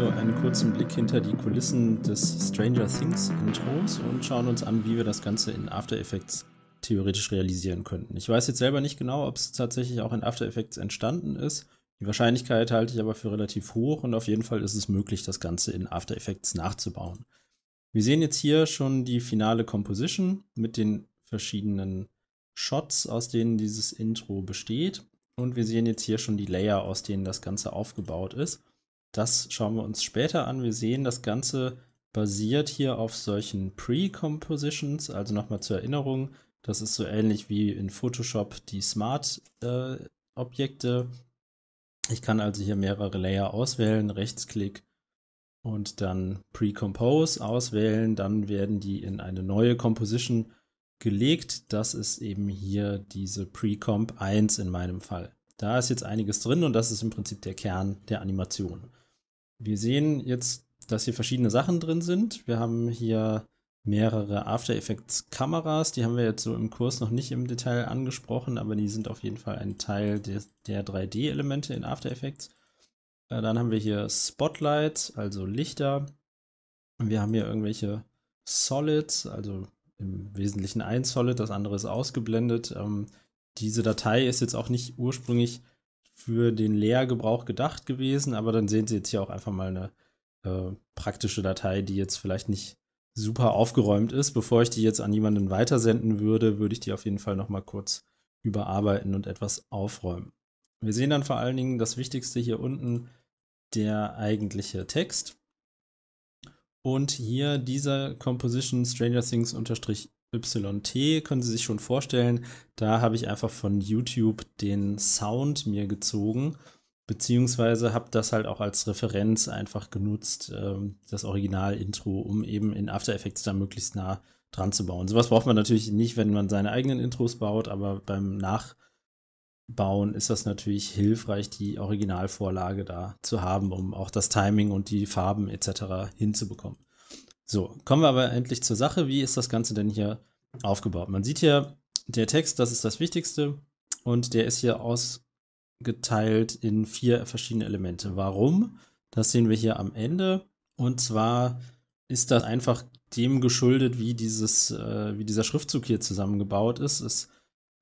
Video einen kurzen Blick hinter die Kulissen des Stranger Things Intros und schauen uns an, wie wir das Ganze in After Effects theoretisch realisieren könnten. Ich weiß jetzt selber nicht genau, ob es tatsächlich auch in After Effects entstanden ist. Die Wahrscheinlichkeit halte ich aber für relativ hoch und auf jeden Fall ist es möglich, das Ganze in After Effects nachzubauen. Wir sehen jetzt hier schon die finale Composition mit den verschiedenen Shots, aus denen dieses Intro besteht. Und wir sehen jetzt hier schon die Layer, aus denen das Ganze aufgebaut ist. Das schauen wir uns später an. Wir sehen, das Ganze basiert hier auf solchen Pre-Compositions, also nochmal zur Erinnerung, das ist so ähnlich wie in Photoshop die Smart-Objekte. Äh, ich kann also hier mehrere Layer auswählen, Rechtsklick und dann Pre-Compose auswählen, dann werden die in eine neue Composition gelegt. Das ist eben hier diese Pre-Comp 1 in meinem Fall. Da ist jetzt einiges drin und das ist im Prinzip der Kern der Animation. Wir sehen jetzt, dass hier verschiedene Sachen drin sind. Wir haben hier mehrere After Effects Kameras. Die haben wir jetzt so im Kurs noch nicht im Detail angesprochen, aber die sind auf jeden Fall ein Teil der, der 3D-Elemente in After Effects. Äh, dann haben wir hier Spotlights, also Lichter. Wir haben hier irgendwelche Solids, also im Wesentlichen ein Solid, das andere ist ausgeblendet. Ähm, diese Datei ist jetzt auch nicht ursprünglich für den Lehrgebrauch gedacht gewesen, aber dann sehen Sie jetzt hier auch einfach mal eine äh, praktische Datei, die jetzt vielleicht nicht super aufgeräumt ist. Bevor ich die jetzt an jemanden weitersenden würde, würde ich die auf jeden Fall nochmal kurz überarbeiten und etwas aufräumen. Wir sehen dann vor allen Dingen das Wichtigste hier unten, der eigentliche Text. Und hier dieser Composition Stranger Things unterstrich YT können Sie sich schon vorstellen, da habe ich einfach von YouTube den Sound mir gezogen, beziehungsweise habe das halt auch als Referenz einfach genutzt, ähm, das Original-Intro, um eben in After Effects da möglichst nah dran zu bauen. Sowas braucht man natürlich nicht, wenn man seine eigenen Intros baut, aber beim Nachbauen ist das natürlich hilfreich, die Originalvorlage da zu haben, um auch das Timing und die Farben etc. hinzubekommen. So, kommen wir aber endlich zur Sache. Wie ist das Ganze denn hier aufgebaut? Man sieht hier, der Text, das ist das Wichtigste und der ist hier ausgeteilt in vier verschiedene Elemente. Warum? Das sehen wir hier am Ende. Und zwar ist das einfach dem geschuldet, wie, dieses, äh, wie dieser Schriftzug hier zusammengebaut ist. ist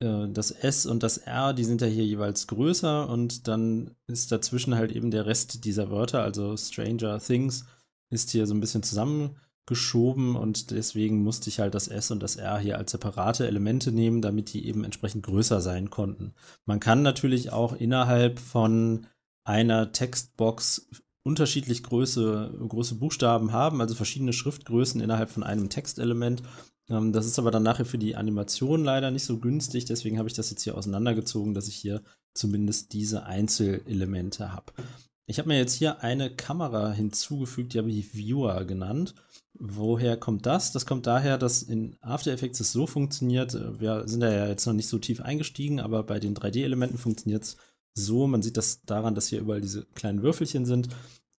äh, das S und das R, die sind ja hier jeweils größer und dann ist dazwischen halt eben der Rest dieser Wörter, also Stranger Things, ist hier so ein bisschen zusammengebaut geschoben und deswegen musste ich halt das S und das R hier als separate Elemente nehmen, damit die eben entsprechend größer sein konnten. Man kann natürlich auch innerhalb von einer Textbox unterschiedlich Größe, große Buchstaben haben, also verschiedene Schriftgrößen innerhalb von einem Textelement. Ähm, das ist aber dann nachher für die Animation leider nicht so günstig, deswegen habe ich das jetzt hier auseinandergezogen, dass ich hier zumindest diese Einzelelemente habe. Ich habe mir jetzt hier eine Kamera hinzugefügt, die habe ich Viewer genannt. Woher kommt das? Das kommt daher, dass in After Effects es so funktioniert. Äh, wir sind ja jetzt noch nicht so tief eingestiegen, aber bei den 3D-Elementen funktioniert es so. Man sieht das daran, dass hier überall diese kleinen Würfelchen sind.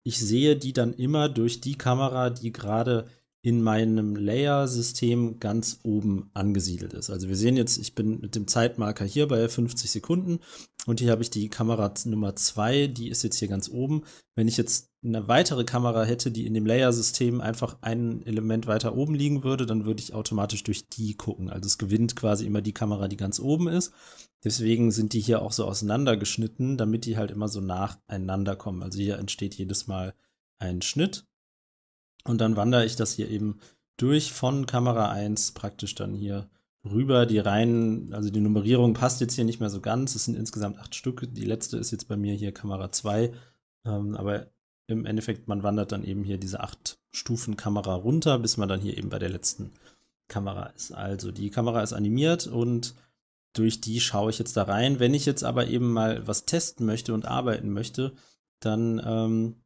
Ich sehe die dann immer durch die Kamera, die gerade in meinem Layer-System ganz oben angesiedelt ist. Also wir sehen jetzt, ich bin mit dem Zeitmarker hier bei 50 Sekunden und hier habe ich die Kamera Nummer 2, die ist jetzt hier ganz oben. Wenn ich jetzt eine weitere Kamera hätte, die in dem Layer-System einfach ein Element weiter oben liegen würde, dann würde ich automatisch durch die gucken. Also es gewinnt quasi immer die Kamera, die ganz oben ist. Deswegen sind die hier auch so auseinandergeschnitten, damit die halt immer so nacheinander kommen. Also hier entsteht jedes Mal ein Schnitt und dann wandere ich das hier eben durch von Kamera 1 praktisch dann hier rüber. Die Reihen, also die Nummerierung passt jetzt hier nicht mehr so ganz. Es sind insgesamt acht Stück. Die letzte ist jetzt bei mir hier Kamera 2. Ähm, aber im Endeffekt, man wandert dann eben hier diese acht Stufen Kamera runter, bis man dann hier eben bei der letzten Kamera ist. Also die Kamera ist animiert und durch die schaue ich jetzt da rein. Wenn ich jetzt aber eben mal was testen möchte und arbeiten möchte, dann ähm,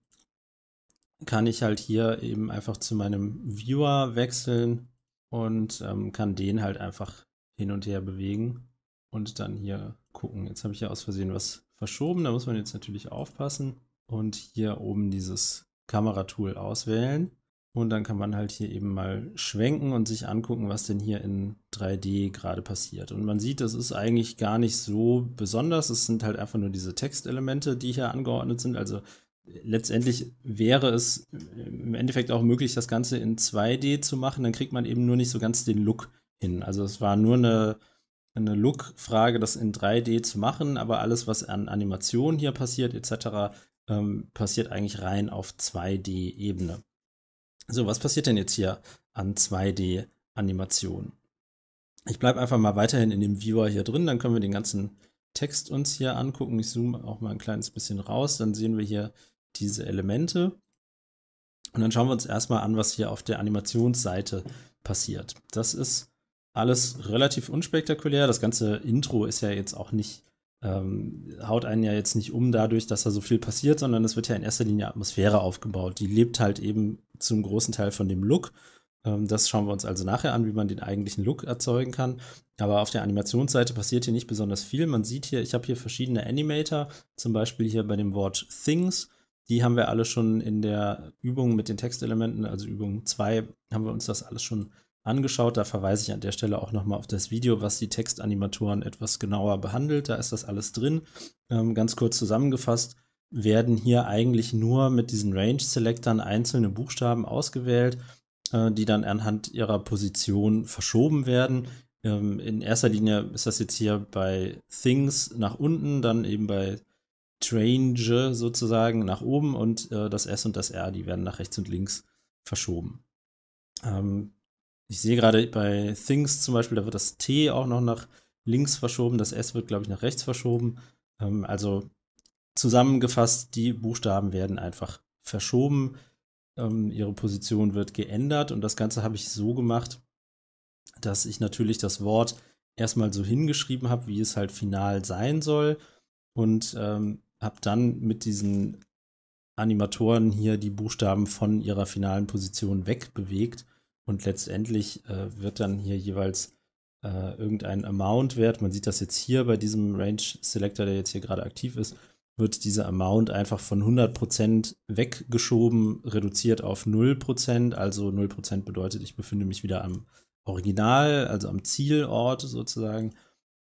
kann ich halt hier eben einfach zu meinem Viewer wechseln und ähm, kann den halt einfach hin und her bewegen und dann hier gucken. Jetzt habe ich ja aus Versehen was verschoben, da muss man jetzt natürlich aufpassen und hier oben dieses Kameratool auswählen und dann kann man halt hier eben mal schwenken und sich angucken, was denn hier in 3D gerade passiert. Und man sieht, das ist eigentlich gar nicht so besonders. Es sind halt einfach nur diese Textelemente, die hier angeordnet sind. Also letztendlich wäre es im Endeffekt auch möglich, das Ganze in 2D zu machen. Dann kriegt man eben nur nicht so ganz den Look hin. Also es war nur eine, eine Look-Frage, das in 3D zu machen, aber alles, was an Animationen hier passiert, etc., ähm, passiert eigentlich rein auf 2D-Ebene. So, was passiert denn jetzt hier an 2D-Animationen? Ich bleibe einfach mal weiterhin in dem Viewer hier drin, dann können wir den ganzen Text uns hier angucken. Ich zoome auch mal ein kleines bisschen raus, dann sehen wir hier diese Elemente. Und dann schauen wir uns erstmal an, was hier auf der Animationsseite passiert. Das ist alles relativ unspektakulär. Das ganze Intro ist ja jetzt auch nicht, ähm, haut einen ja jetzt nicht um dadurch, dass da so viel passiert, sondern es wird ja in erster Linie Atmosphäre aufgebaut. Die lebt halt eben zum großen Teil von dem Look. Ähm, das schauen wir uns also nachher an, wie man den eigentlichen Look erzeugen kann. Aber auf der Animationsseite passiert hier nicht besonders viel. Man sieht hier, ich habe hier verschiedene Animator, zum Beispiel hier bei dem Wort Things die haben wir alle schon in der Übung mit den Textelementen, also Übung 2, haben wir uns das alles schon angeschaut. Da verweise ich an der Stelle auch nochmal auf das Video, was die Textanimatoren etwas genauer behandelt. Da ist das alles drin. Ähm, ganz kurz zusammengefasst werden hier eigentlich nur mit diesen Range-Selectern einzelne Buchstaben ausgewählt, äh, die dann anhand ihrer Position verschoben werden. Ähm, in erster Linie ist das jetzt hier bei Things nach unten, dann eben bei Strange sozusagen nach oben und äh, das S und das R, die werden nach rechts und links verschoben. Ähm, ich sehe gerade bei Things zum Beispiel, da wird das T auch noch nach links verschoben, das S wird, glaube ich, nach rechts verschoben. Ähm, also zusammengefasst, die Buchstaben werden einfach verschoben, ähm, ihre Position wird geändert und das Ganze habe ich so gemacht, dass ich natürlich das Wort erstmal so hingeschrieben habe, wie es halt final sein soll und ähm, habe dann mit diesen Animatoren hier die Buchstaben von ihrer finalen Position wegbewegt und letztendlich äh, wird dann hier jeweils äh, irgendein Amount-Wert, man sieht das jetzt hier bei diesem Range-Selector, der jetzt hier gerade aktiv ist, wird dieser Amount einfach von 100% weggeschoben, reduziert auf 0%. Also 0% bedeutet, ich befinde mich wieder am Original, also am Zielort sozusagen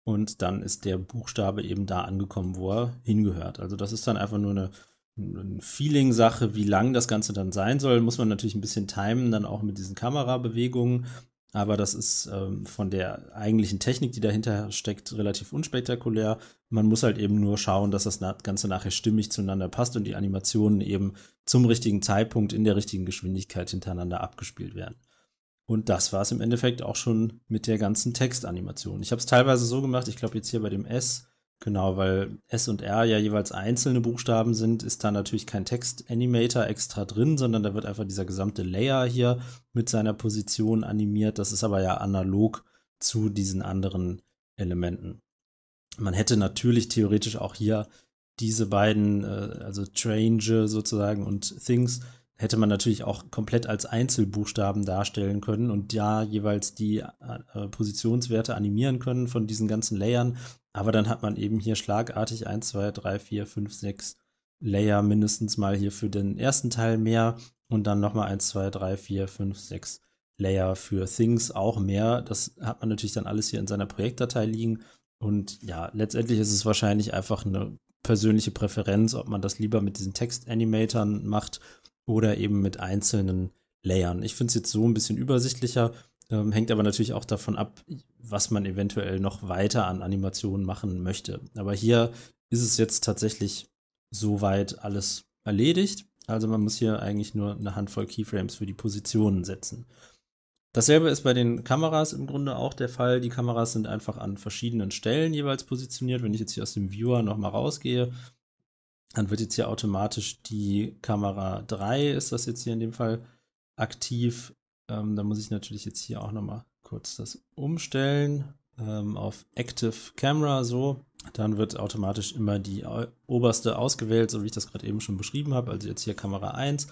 und dann ist der Buchstabe eben da angekommen, wo er hingehört. Also das ist dann einfach nur eine, eine Feeling-Sache, wie lang das Ganze dann sein soll. Muss man natürlich ein bisschen timen, dann auch mit diesen Kamerabewegungen. Aber das ist ähm, von der eigentlichen Technik, die dahinter steckt, relativ unspektakulär. Man muss halt eben nur schauen, dass das Ganze nachher stimmig zueinander passt und die Animationen eben zum richtigen Zeitpunkt in der richtigen Geschwindigkeit hintereinander abgespielt werden. Und das war es im Endeffekt auch schon mit der ganzen Textanimation. Ich habe es teilweise so gemacht, ich glaube jetzt hier bei dem S, genau, weil S und R ja jeweils einzelne Buchstaben sind, ist da natürlich kein Textanimator extra drin, sondern da wird einfach dieser gesamte Layer hier mit seiner Position animiert. Das ist aber ja analog zu diesen anderen Elementen. Man hätte natürlich theoretisch auch hier diese beiden, äh, also Trange sozusagen und Things, hätte man natürlich auch komplett als Einzelbuchstaben darstellen können und ja jeweils die äh, äh, Positionswerte animieren können von diesen ganzen Layern. Aber dann hat man eben hier schlagartig 1, 2, 3, 4, 5, 6 Layer mindestens mal hier für den ersten Teil mehr und dann nochmal 1, 2, 3, 4, 5, 6 Layer für Things auch mehr. Das hat man natürlich dann alles hier in seiner Projektdatei liegen. Und ja, letztendlich ist es wahrscheinlich einfach eine persönliche Präferenz, ob man das lieber mit diesen Text-Animatern macht oder eben mit einzelnen Layern. Ich finde es jetzt so ein bisschen übersichtlicher, ähm, hängt aber natürlich auch davon ab, was man eventuell noch weiter an Animationen machen möchte. Aber hier ist es jetzt tatsächlich soweit alles erledigt. Also man muss hier eigentlich nur eine Handvoll Keyframes für die Positionen setzen. Dasselbe ist bei den Kameras im Grunde auch der Fall. Die Kameras sind einfach an verschiedenen Stellen jeweils positioniert. Wenn ich jetzt hier aus dem Viewer nochmal rausgehe, dann wird jetzt hier automatisch die Kamera 3, ist das jetzt hier in dem Fall, aktiv. Ähm, da muss ich natürlich jetzt hier auch nochmal kurz das umstellen ähm, auf Active Camera so. Dann wird automatisch immer die oberste ausgewählt, so wie ich das gerade eben schon beschrieben habe. Also jetzt hier Kamera 1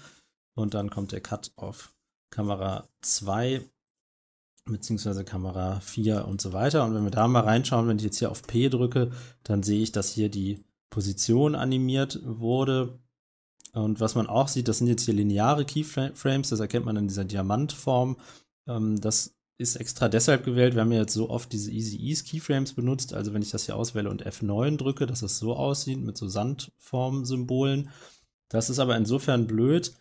und dann kommt der Cut auf Kamera 2 bzw. Kamera 4 und so weiter. Und wenn wir da mal reinschauen, wenn ich jetzt hier auf P drücke, dann sehe ich, dass hier die Position animiert wurde. Und was man auch sieht, das sind jetzt hier lineare Keyframes, das erkennt man in dieser Diamantform. Ähm, das ist extra deshalb gewählt, wir haben ja jetzt so oft diese Easy Ease Keyframes benutzt. Also wenn ich das hier auswähle und F9 drücke, dass das so aussieht mit so Sandform-Symbolen. Das ist aber insofern blöd,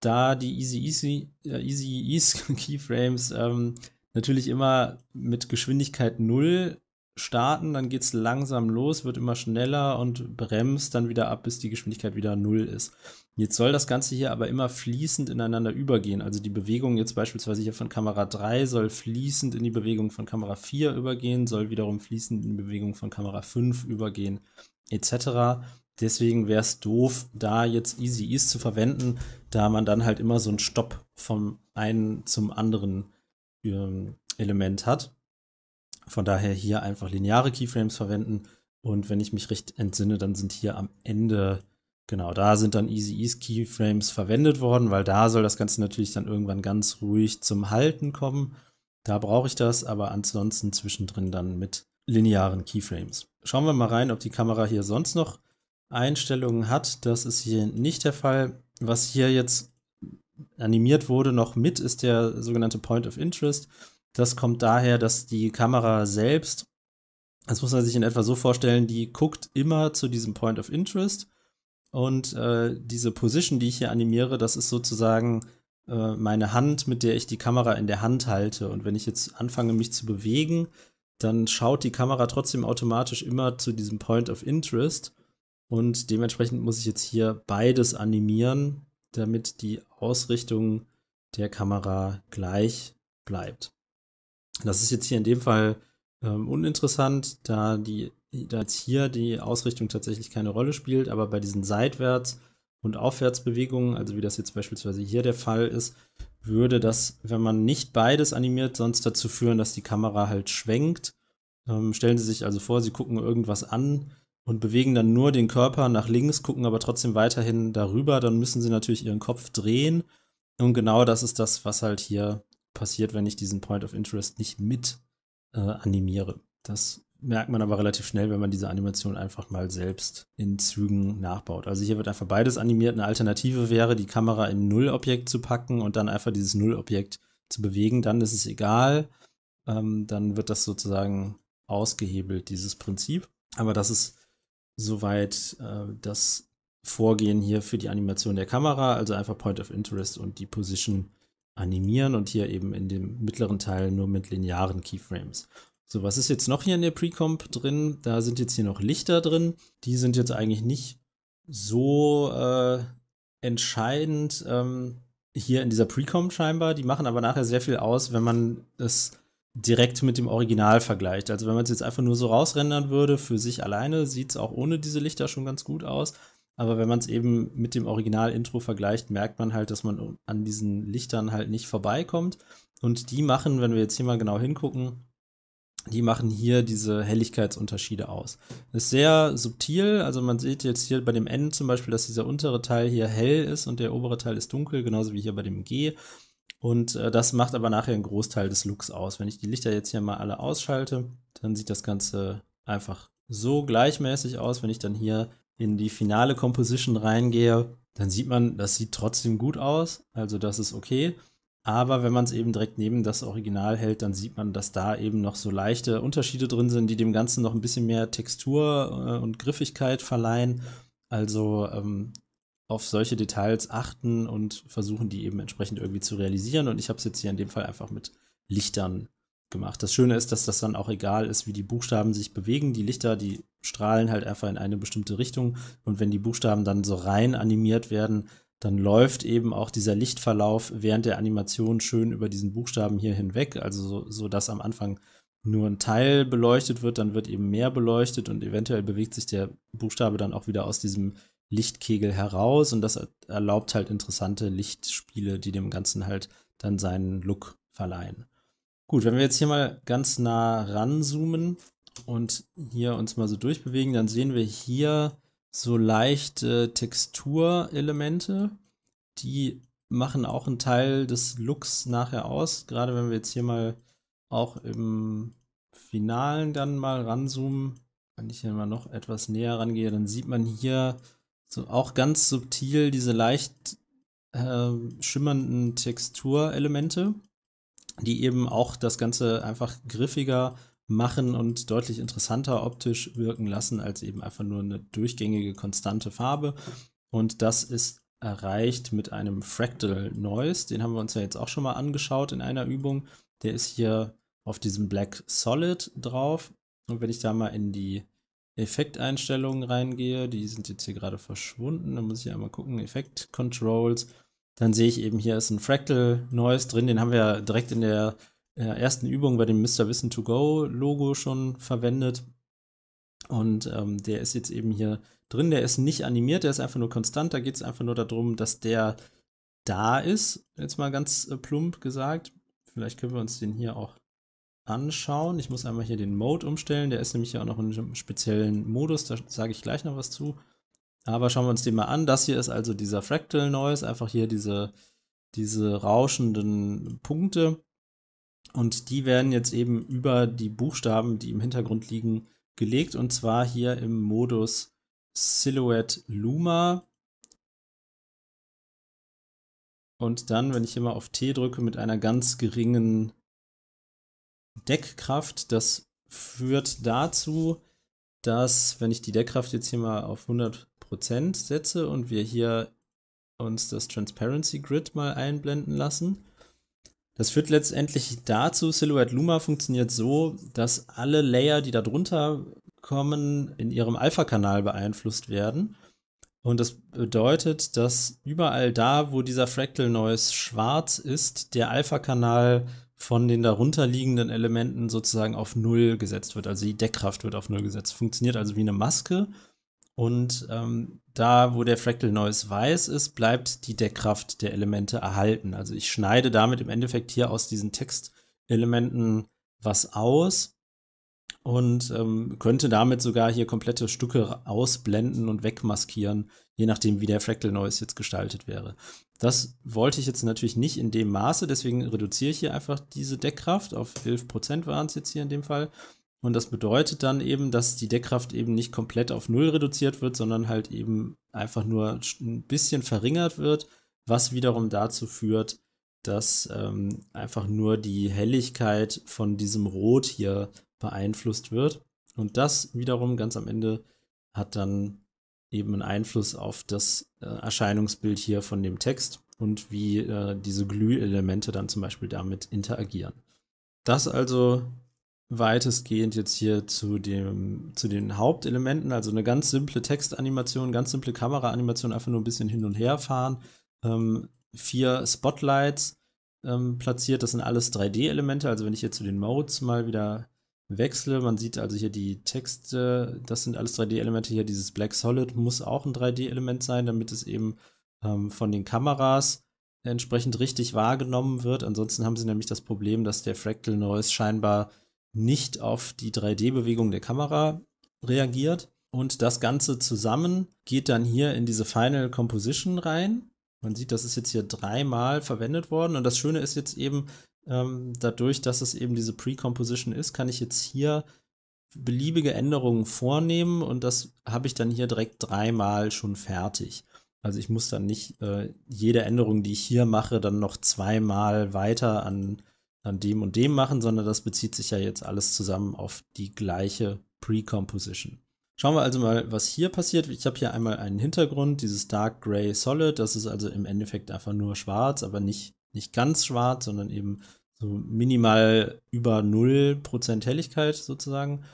da die Easy Easy, äh, Easy Ease Keyframes ähm, natürlich immer mit Geschwindigkeit 0 starten, dann geht es langsam los, wird immer schneller und bremst dann wieder ab, bis die Geschwindigkeit wieder null ist. Jetzt soll das Ganze hier aber immer fließend ineinander übergehen. Also die Bewegung jetzt beispielsweise hier von Kamera 3 soll fließend in die Bewegung von Kamera 4 übergehen, soll wiederum fließend in die Bewegung von Kamera 5 übergehen, etc. Deswegen wäre es doof, da jetzt Easy Ease zu verwenden, da man dann halt immer so einen Stopp vom einen zum anderen ähm, Element hat. Von daher hier einfach lineare Keyframes verwenden. Und wenn ich mich recht entsinne, dann sind hier am Ende, genau, da sind dann Easy Ease Keyframes verwendet worden, weil da soll das Ganze natürlich dann irgendwann ganz ruhig zum Halten kommen. Da brauche ich das, aber ansonsten zwischendrin dann mit linearen Keyframes. Schauen wir mal rein, ob die Kamera hier sonst noch Einstellungen hat. Das ist hier nicht der Fall. Was hier jetzt animiert wurde noch mit, ist der sogenannte Point of Interest. Das kommt daher, dass die Kamera selbst, das muss man sich in etwa so vorstellen, die guckt immer zu diesem Point of Interest. Und äh, diese Position, die ich hier animiere, das ist sozusagen äh, meine Hand, mit der ich die Kamera in der Hand halte. Und wenn ich jetzt anfange, mich zu bewegen, dann schaut die Kamera trotzdem automatisch immer zu diesem Point of Interest. Und dementsprechend muss ich jetzt hier beides animieren, damit die Ausrichtung der Kamera gleich bleibt. Das ist jetzt hier in dem Fall ähm, uninteressant, da, die, da jetzt hier die Ausrichtung tatsächlich keine Rolle spielt, aber bei diesen Seitwärts- und Aufwärtsbewegungen, also wie das jetzt beispielsweise hier der Fall ist, würde das, wenn man nicht beides animiert, sonst dazu führen, dass die Kamera halt schwenkt. Ähm, stellen Sie sich also vor, Sie gucken irgendwas an und bewegen dann nur den Körper nach links, gucken aber trotzdem weiterhin darüber, dann müssen Sie natürlich Ihren Kopf drehen. Und genau das ist das, was halt hier passiert, wenn ich diesen Point of Interest nicht mit äh, animiere. Das merkt man aber relativ schnell, wenn man diese Animation einfach mal selbst in Zügen nachbaut. Also hier wird einfach beides animiert. Eine Alternative wäre, die Kamera in Null-Objekt zu packen und dann einfach dieses Null-Objekt zu bewegen. Dann ist es egal. Ähm, dann wird das sozusagen ausgehebelt, dieses Prinzip. Aber das ist soweit äh, das Vorgehen hier für die Animation der Kamera, also einfach Point of Interest und die Position animieren und hier eben in dem mittleren Teil nur mit linearen Keyframes. So, was ist jetzt noch hier in der Precomp drin? Da sind jetzt hier noch Lichter drin. Die sind jetzt eigentlich nicht so äh, entscheidend ähm, hier in dieser Precomp scheinbar. Die machen aber nachher sehr viel aus, wenn man es direkt mit dem Original vergleicht. Also wenn man es jetzt einfach nur so rausrendern würde, für sich alleine, sieht es auch ohne diese Lichter schon ganz gut aus. Aber wenn man es eben mit dem Original-Intro vergleicht, merkt man halt, dass man an diesen Lichtern halt nicht vorbeikommt. Und die machen, wenn wir jetzt hier mal genau hingucken, die machen hier diese Helligkeitsunterschiede aus. Das ist sehr subtil, also man sieht jetzt hier bei dem N zum Beispiel, dass dieser untere Teil hier hell ist und der obere Teil ist dunkel, genauso wie hier bei dem G. Und äh, das macht aber nachher einen Großteil des Looks aus. Wenn ich die Lichter jetzt hier mal alle ausschalte, dann sieht das Ganze einfach so gleichmäßig aus. Wenn ich dann hier in die finale Composition reingehe, dann sieht man, das sieht trotzdem gut aus. Also das ist okay. Aber wenn man es eben direkt neben das Original hält, dann sieht man, dass da eben noch so leichte Unterschiede drin sind, die dem Ganzen noch ein bisschen mehr Textur äh, und Griffigkeit verleihen. Also ähm, auf solche Details achten und versuchen, die eben entsprechend irgendwie zu realisieren. Und ich habe es jetzt hier in dem Fall einfach mit Lichtern gemacht. Das Schöne ist, dass das dann auch egal ist, wie die Buchstaben sich bewegen. Die Lichter, die strahlen halt einfach in eine bestimmte Richtung. Und wenn die Buchstaben dann so rein animiert werden, dann läuft eben auch dieser Lichtverlauf während der Animation schön über diesen Buchstaben hier hinweg. Also so, so dass am Anfang nur ein Teil beleuchtet wird, dann wird eben mehr beleuchtet und eventuell bewegt sich der Buchstabe dann auch wieder aus diesem Lichtkegel heraus und das erlaubt halt interessante Lichtspiele, die dem Ganzen halt dann seinen Look verleihen. Gut, wenn wir jetzt hier mal ganz nah ranzoomen und hier uns mal so durchbewegen, dann sehen wir hier so leichte Texturelemente, die machen auch einen Teil des Looks nachher aus. Gerade wenn wir jetzt hier mal auch im Finalen dann mal ranzoomen, wenn ich hier mal noch etwas näher rangehe, dann sieht man hier so auch ganz subtil diese leicht äh, schimmernden Texturelemente die eben auch das Ganze einfach griffiger machen und deutlich interessanter optisch wirken lassen als eben einfach nur eine durchgängige konstante Farbe. Und das ist erreicht mit einem Fractal Noise. Den haben wir uns ja jetzt auch schon mal angeschaut in einer Übung. Der ist hier auf diesem Black Solid drauf. Und wenn ich da mal in die Effekteinstellungen reingehe, die sind jetzt hier gerade verschwunden, dann muss ich einmal gucken, Effekt Controls, dann sehe ich eben, hier ist ein Fractal Noise drin, den haben wir ja direkt in der äh, ersten Übung bei dem Mr. Wissen to Go Logo schon verwendet. Und ähm, der ist jetzt eben hier drin, der ist nicht animiert, der ist einfach nur konstant, da geht es einfach nur darum, dass der da ist, jetzt mal ganz äh, plump gesagt. Vielleicht können wir uns den hier auch anschauen. Ich muss einmal hier den Mode umstellen, der ist nämlich ja auch noch in einem speziellen Modus, da sage ich gleich noch was zu. Aber schauen wir uns den mal an. Das hier ist also dieser Fractal Noise, einfach hier diese, diese rauschenden Punkte. Und die werden jetzt eben über die Buchstaben, die im Hintergrund liegen, gelegt. Und zwar hier im Modus Silhouette Luma. Und dann, wenn ich hier mal auf T drücke, mit einer ganz geringen Deckkraft. Das führt dazu, dass, wenn ich die Deckkraft jetzt hier mal auf 100 Prozent setze und wir hier uns das Transparency Grid mal einblenden lassen. Das führt letztendlich dazu, Silhouette Luma funktioniert so, dass alle Layer, die da drunter kommen, in ihrem Alpha-Kanal beeinflusst werden. Und das bedeutet, dass überall da, wo dieser Fractal Noise schwarz ist, der Alpha-Kanal von den darunterliegenden Elementen sozusagen auf Null gesetzt wird. Also die Deckkraft wird auf Null gesetzt. Funktioniert also wie eine Maske und ähm, da, wo der Fractal Noise weiß ist, bleibt die Deckkraft der Elemente erhalten. Also ich schneide damit im Endeffekt hier aus diesen Textelementen was aus und ähm, könnte damit sogar hier komplette Stücke ausblenden und wegmaskieren, je nachdem, wie der Fractal Noise jetzt gestaltet wäre. Das wollte ich jetzt natürlich nicht in dem Maße, deswegen reduziere ich hier einfach diese Deckkraft auf 11% waren es jetzt hier in dem Fall und das bedeutet dann eben, dass die Deckkraft eben nicht komplett auf Null reduziert wird, sondern halt eben einfach nur ein bisschen verringert wird, was wiederum dazu führt, dass ähm, einfach nur die Helligkeit von diesem Rot hier beeinflusst wird. Und das wiederum ganz am Ende hat dann eben einen Einfluss auf das äh, Erscheinungsbild hier von dem Text und wie äh, diese Glühelemente dann zum Beispiel damit interagieren. Das also weitestgehend jetzt hier zu, dem, zu den Hauptelementen. Also eine ganz simple Textanimation, ganz simple Kameraanimation, einfach nur ein bisschen hin und her fahren. Ähm, vier Spotlights ähm, platziert, das sind alles 3D-Elemente. Also wenn ich hier zu den Modes mal wieder wechsle, man sieht also hier die Texte, das sind alles 3D-Elemente. Hier dieses Black Solid muss auch ein 3D-Element sein, damit es eben ähm, von den Kameras entsprechend richtig wahrgenommen wird. Ansonsten haben sie nämlich das Problem, dass der Fractal Noise scheinbar nicht auf die 3D-Bewegung der Kamera reagiert. Und das Ganze zusammen geht dann hier in diese Final Composition rein. Man sieht, das ist jetzt hier dreimal verwendet worden. Und das Schöne ist jetzt eben, ähm, dadurch, dass es eben diese Pre-Composition ist, kann ich jetzt hier beliebige Änderungen vornehmen und das habe ich dann hier direkt dreimal schon fertig. Also ich muss dann nicht äh, jede Änderung, die ich hier mache, dann noch zweimal weiter an an dem und dem machen, sondern das bezieht sich ja jetzt alles zusammen auf die gleiche Precomposition. Schauen wir also mal, was hier passiert. Ich habe hier einmal einen Hintergrund, dieses Dark Gray Solid. Das ist also im Endeffekt einfach nur schwarz, aber nicht, nicht ganz schwarz, sondern eben so minimal über 0% Helligkeit sozusagen.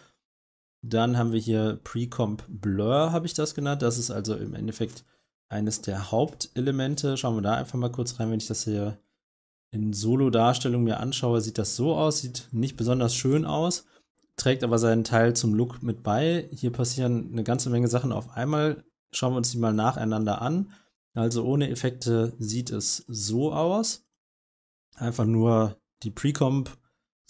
Dann haben wir hier Precomp Blur, habe ich das genannt. Das ist also im Endeffekt eines der Hauptelemente. Schauen wir da einfach mal kurz rein, wenn ich das hier in Solo-Darstellung mir anschaue, sieht das so aus, sieht nicht besonders schön aus, trägt aber seinen Teil zum Look mit bei. Hier passieren eine ganze Menge Sachen auf einmal. Schauen wir uns die mal nacheinander an. Also ohne Effekte sieht es so aus. Einfach nur die Precomp,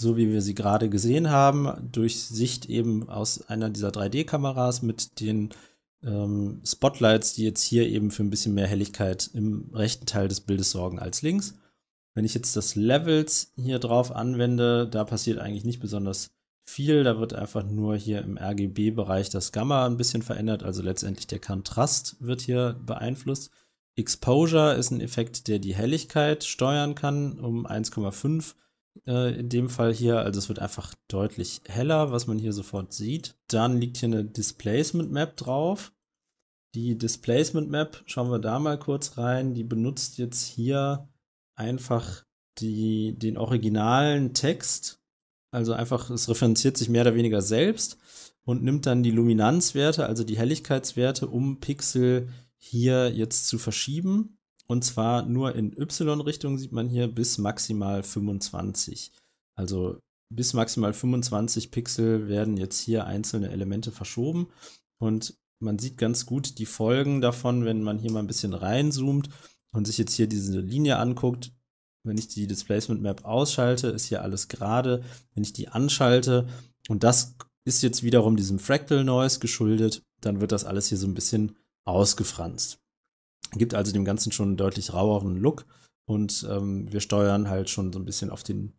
so wie wir sie gerade gesehen haben, durch Sicht eben aus einer dieser 3D-Kameras mit den ähm, Spotlights, die jetzt hier eben für ein bisschen mehr Helligkeit im rechten Teil des Bildes sorgen als links. Wenn ich jetzt das Levels hier drauf anwende, da passiert eigentlich nicht besonders viel. Da wird einfach nur hier im RGB-Bereich das Gamma ein bisschen verändert. Also letztendlich der Kontrast wird hier beeinflusst. Exposure ist ein Effekt, der die Helligkeit steuern kann um 1,5 äh, in dem Fall hier. Also es wird einfach deutlich heller, was man hier sofort sieht. Dann liegt hier eine Displacement Map drauf. Die Displacement Map, schauen wir da mal kurz rein, die benutzt jetzt hier einfach die, den originalen Text, also einfach, es referenziert sich mehr oder weniger selbst und nimmt dann die Luminanzwerte, also die Helligkeitswerte, um Pixel hier jetzt zu verschieben. Und zwar nur in Y-Richtung sieht man hier bis maximal 25. Also bis maximal 25 Pixel werden jetzt hier einzelne Elemente verschoben. Und man sieht ganz gut die Folgen davon, wenn man hier mal ein bisschen reinzoomt und sich jetzt hier diese Linie anguckt, wenn ich die Displacement Map ausschalte, ist hier alles gerade. Wenn ich die anschalte und das ist jetzt wiederum diesem Fractal Noise geschuldet, dann wird das alles hier so ein bisschen ausgefranst. Gibt also dem Ganzen schon einen deutlich raueren Look und ähm, wir steuern halt schon so ein bisschen auf den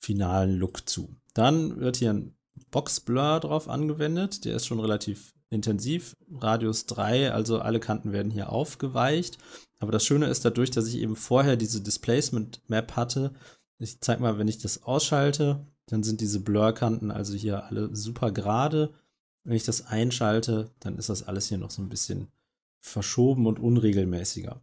finalen Look zu. Dann wird hier ein Box Blur drauf angewendet, der ist schon relativ Intensivradius 3, also alle Kanten werden hier aufgeweicht. Aber das Schöne ist dadurch, dass ich eben vorher diese Displacement Map hatte. Ich zeige mal, wenn ich das ausschalte, dann sind diese Blur-Kanten also hier alle super gerade. Wenn ich das einschalte, dann ist das alles hier noch so ein bisschen verschoben und unregelmäßiger.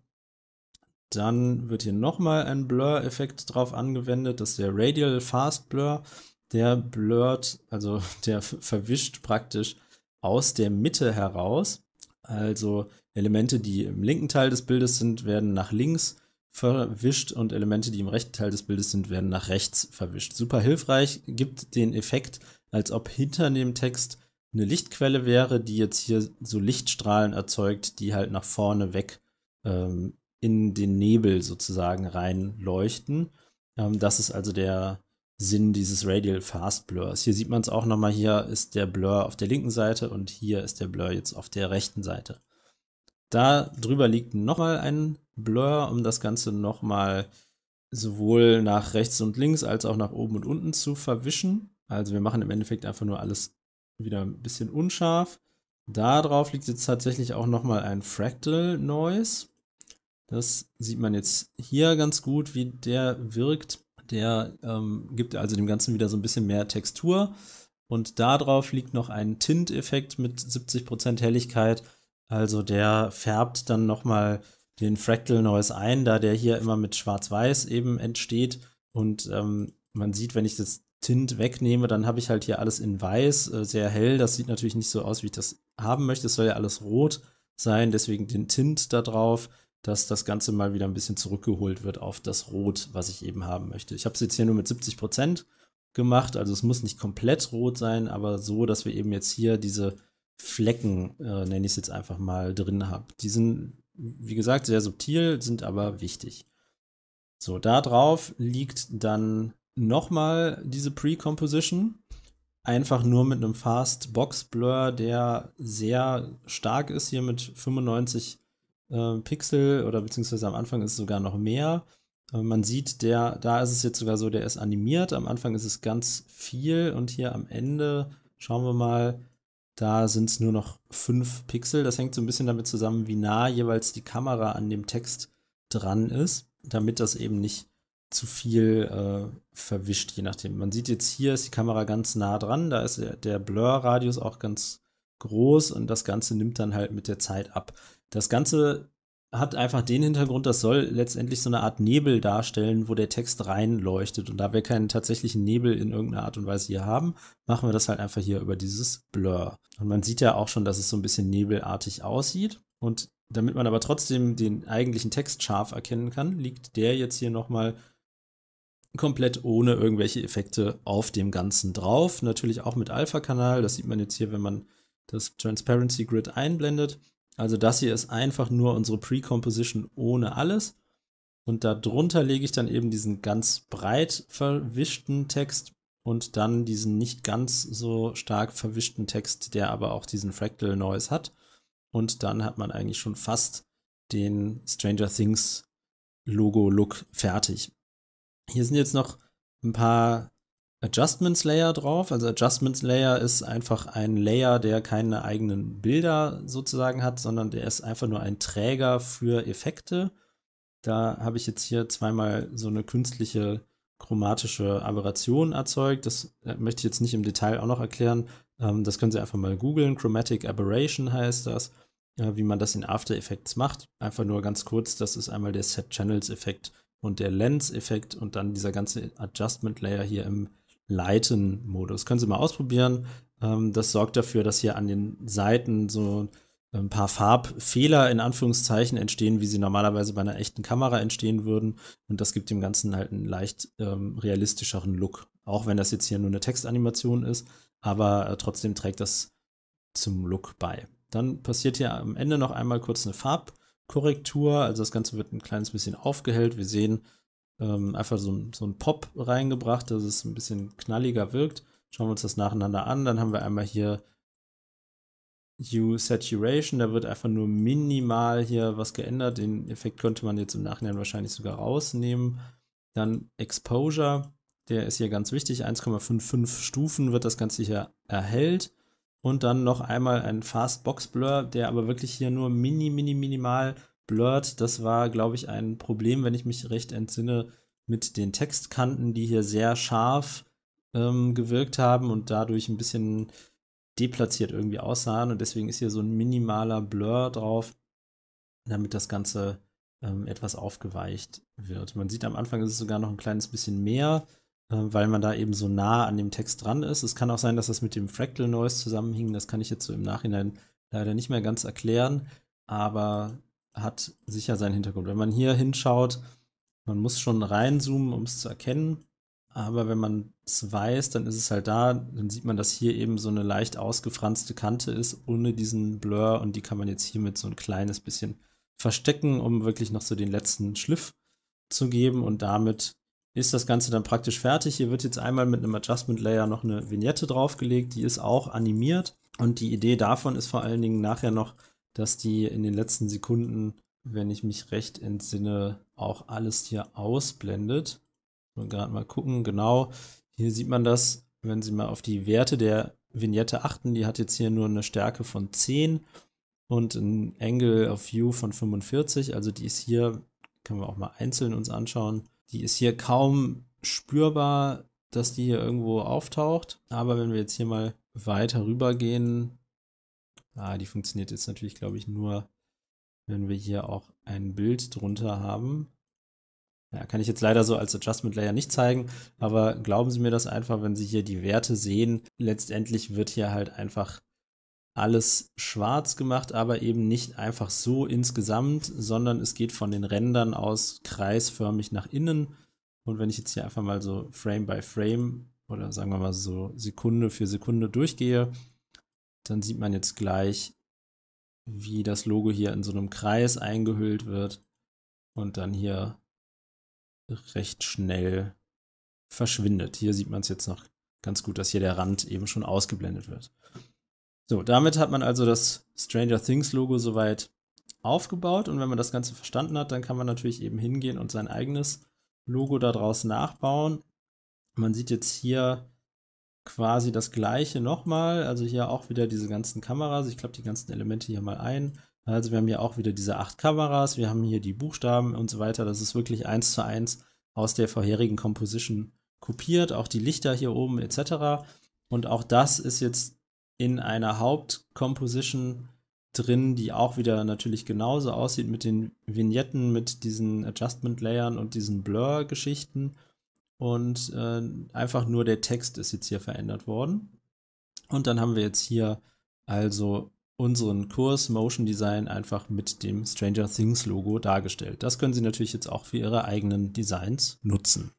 Dann wird hier nochmal ein Blur-Effekt drauf angewendet, das ist der Radial Fast Blur. Der blurrt, also der verwischt praktisch aus der Mitte heraus. Also Elemente, die im linken Teil des Bildes sind, werden nach links verwischt und Elemente, die im rechten Teil des Bildes sind, werden nach rechts verwischt. Super hilfreich, gibt den Effekt, als ob hinter dem Text eine Lichtquelle wäre, die jetzt hier so Lichtstrahlen erzeugt, die halt nach vorne weg ähm, in den Nebel sozusagen reinleuchten. Ähm, das ist also der, Sinn dieses Radial Fast Blurs. Hier sieht man es auch nochmal, hier ist der Blur auf der linken Seite und hier ist der Blur jetzt auf der rechten Seite. Da drüber liegt nochmal ein Blur, um das Ganze nochmal sowohl nach rechts und links als auch nach oben und unten zu verwischen. Also wir machen im Endeffekt einfach nur alles wieder ein bisschen unscharf. Da drauf liegt jetzt tatsächlich auch nochmal ein Fractal Noise. Das sieht man jetzt hier ganz gut, wie der wirkt. Der ähm, gibt also dem Ganzen wieder so ein bisschen mehr Textur. Und darauf liegt noch ein Tint-Effekt mit 70% Helligkeit. Also der färbt dann nochmal den Fractal Noise ein, da der hier immer mit Schwarz-Weiß eben entsteht. Und ähm, man sieht, wenn ich das Tint wegnehme, dann habe ich halt hier alles in Weiß, äh, sehr hell. Das sieht natürlich nicht so aus, wie ich das haben möchte. Es soll ja alles rot sein, deswegen den Tint da drauf dass das Ganze mal wieder ein bisschen zurückgeholt wird auf das Rot, was ich eben haben möchte. Ich habe es jetzt hier nur mit 70 Prozent gemacht, also es muss nicht komplett rot sein, aber so, dass wir eben jetzt hier diese Flecken, äh, nenne ich es jetzt einfach mal, drin haben. Die sind, wie gesagt, sehr subtil, sind aber wichtig. So, da drauf liegt dann nochmal diese Pre-Composition. Einfach nur mit einem Fast Box Blur, der sehr stark ist, hier mit 95 äh, Pixel oder beziehungsweise am Anfang ist es sogar noch mehr. Ähm, man sieht, der, da ist es jetzt sogar so, der ist animiert. Am Anfang ist es ganz viel und hier am Ende schauen wir mal, da sind es nur noch fünf Pixel. Das hängt so ein bisschen damit zusammen, wie nah jeweils die Kamera an dem Text dran ist, damit das eben nicht zu viel äh, verwischt, je nachdem. Man sieht jetzt hier ist die Kamera ganz nah dran, da ist der, der Blur-Radius auch ganz groß und das Ganze nimmt dann halt mit der Zeit ab. Das Ganze hat einfach den Hintergrund, das soll letztendlich so eine Art Nebel darstellen, wo der Text reinleuchtet. Und da wir keinen tatsächlichen Nebel in irgendeiner Art und Weise hier haben, machen wir das halt einfach hier über dieses Blur. Und man sieht ja auch schon, dass es so ein bisschen nebelartig aussieht. Und damit man aber trotzdem den eigentlichen Text scharf erkennen kann, liegt der jetzt hier nochmal komplett ohne irgendwelche Effekte auf dem Ganzen drauf. Natürlich auch mit Alpha-Kanal, das sieht man jetzt hier, wenn man das Transparency Grid einblendet. Also das hier ist einfach nur unsere Pre-Composition ohne alles. Und darunter lege ich dann eben diesen ganz breit verwischten Text und dann diesen nicht ganz so stark verwischten Text, der aber auch diesen Fractal Noise hat. Und dann hat man eigentlich schon fast den Stranger Things Logo-Look fertig. Hier sind jetzt noch ein paar Adjustments Layer drauf. Also Adjustments Layer ist einfach ein Layer, der keine eigenen Bilder sozusagen hat, sondern der ist einfach nur ein Träger für Effekte. Da habe ich jetzt hier zweimal so eine künstliche chromatische Aberration erzeugt. Das äh, möchte ich jetzt nicht im Detail auch noch erklären. Ähm, das können Sie einfach mal googeln. Chromatic Aberration heißt das, äh, wie man das in After Effects macht. Einfach nur ganz kurz, das ist einmal der Set Channels Effekt und der Lens Effekt und dann dieser ganze Adjustment Layer hier im Leiten-Modus. Können Sie mal ausprobieren. Ähm, das sorgt dafür, dass hier an den Seiten so ein paar Farbfehler in Anführungszeichen entstehen, wie sie normalerweise bei einer echten Kamera entstehen würden. Und das gibt dem Ganzen halt einen leicht ähm, realistischeren Look. Auch wenn das jetzt hier nur eine Textanimation ist, aber äh, trotzdem trägt das zum Look bei. Dann passiert hier am Ende noch einmal kurz eine Farbkorrektur. Also das Ganze wird ein kleines bisschen aufgehellt. Wir sehen, ähm, einfach so, so ein Pop reingebracht, dass es ein bisschen knalliger wirkt. Schauen wir uns das nacheinander an. Dann haben wir einmal hier u Saturation, da wird einfach nur minimal hier was geändert. Den Effekt könnte man jetzt im Nachhinein wahrscheinlich sogar rausnehmen. Dann Exposure, der ist hier ganz wichtig. 1,55 Stufen wird das Ganze hier erhellt. Und dann noch einmal ein Fast Box Blur, der aber wirklich hier nur mini, mini, minimal Blurred. Das war, glaube ich, ein Problem, wenn ich mich recht entsinne, mit den Textkanten, die hier sehr scharf ähm, gewirkt haben und dadurch ein bisschen deplatziert irgendwie aussahen. Und deswegen ist hier so ein minimaler Blur drauf, damit das Ganze ähm, etwas aufgeweicht wird. Man sieht am Anfang ist es sogar noch ein kleines bisschen mehr, äh, weil man da eben so nah an dem Text dran ist. Es kann auch sein, dass das mit dem Fractal Noise zusammenhing. Das kann ich jetzt so im Nachhinein leider nicht mehr ganz erklären. Aber hat sicher seinen Hintergrund. Wenn man hier hinschaut, man muss schon reinzoomen, um es zu erkennen. Aber wenn man es weiß, dann ist es halt da. Dann sieht man, dass hier eben so eine leicht ausgefranste Kante ist, ohne diesen Blur. Und die kann man jetzt hier mit so ein kleines bisschen verstecken, um wirklich noch so den letzten Schliff zu geben. Und damit ist das Ganze dann praktisch fertig. Hier wird jetzt einmal mit einem Adjustment Layer noch eine Vignette draufgelegt. Die ist auch animiert. Und die Idee davon ist vor allen Dingen nachher noch dass die in den letzten Sekunden, wenn ich mich recht entsinne, auch alles hier ausblendet. Und gerade mal gucken, genau, hier sieht man das, wenn Sie mal auf die Werte der Vignette achten, die hat jetzt hier nur eine Stärke von 10 und ein Angle of View von 45, also die ist hier, können wir auch mal einzeln uns anschauen, die ist hier kaum spürbar, dass die hier irgendwo auftaucht, aber wenn wir jetzt hier mal weiter rüber gehen, Ah, die funktioniert jetzt natürlich, glaube ich, nur, wenn wir hier auch ein Bild drunter haben. Ja, kann ich jetzt leider so als Adjustment Layer nicht zeigen, aber glauben Sie mir das einfach, wenn Sie hier die Werte sehen. Letztendlich wird hier halt einfach alles schwarz gemacht, aber eben nicht einfach so insgesamt, sondern es geht von den Rändern aus kreisförmig nach innen. Und wenn ich jetzt hier einfach mal so Frame by Frame oder sagen wir mal so Sekunde für Sekunde durchgehe, dann sieht man jetzt gleich, wie das Logo hier in so einem Kreis eingehüllt wird und dann hier recht schnell verschwindet. Hier sieht man es jetzt noch ganz gut, dass hier der Rand eben schon ausgeblendet wird. So, damit hat man also das Stranger Things Logo soweit aufgebaut und wenn man das Ganze verstanden hat, dann kann man natürlich eben hingehen und sein eigenes Logo daraus nachbauen. Man sieht jetzt hier quasi das gleiche nochmal. Also hier auch wieder diese ganzen Kameras. Ich klappe die ganzen Elemente hier mal ein. Also wir haben hier auch wieder diese acht Kameras, wir haben hier die Buchstaben und so weiter. Das ist wirklich eins zu eins aus der vorherigen Composition kopiert, auch die Lichter hier oben etc. Und auch das ist jetzt in einer Hauptcomposition drin, die auch wieder natürlich genauso aussieht mit den Vignetten, mit diesen Adjustment-Layern und diesen Blur-Geschichten. Und äh, einfach nur der Text ist jetzt hier verändert worden. Und dann haben wir jetzt hier also unseren Kurs Motion Design einfach mit dem Stranger Things Logo dargestellt. Das können Sie natürlich jetzt auch für Ihre eigenen Designs nutzen.